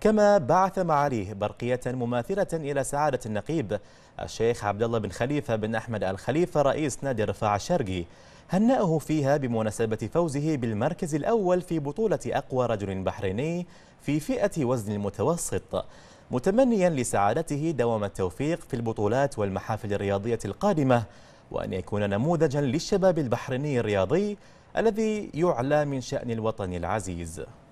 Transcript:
كما بعث معاليه برقية مماثلة إلى سعادة النقيب الشيخ عبد الله بن خليفة بن أحمد الخليفة رئيس نادي الرفاع الشرقي هنأه فيها بمناسبة فوزه بالمركز الأول في بطولة أقوى رجل بحريني في فئة وزن المتوسط متمنيا لسعادته دوام التوفيق في البطولات والمحافل الرياضية القادمة وأن يكون نموذجا للشباب البحريني الرياضي الذي يعلى من شأن الوطن العزيز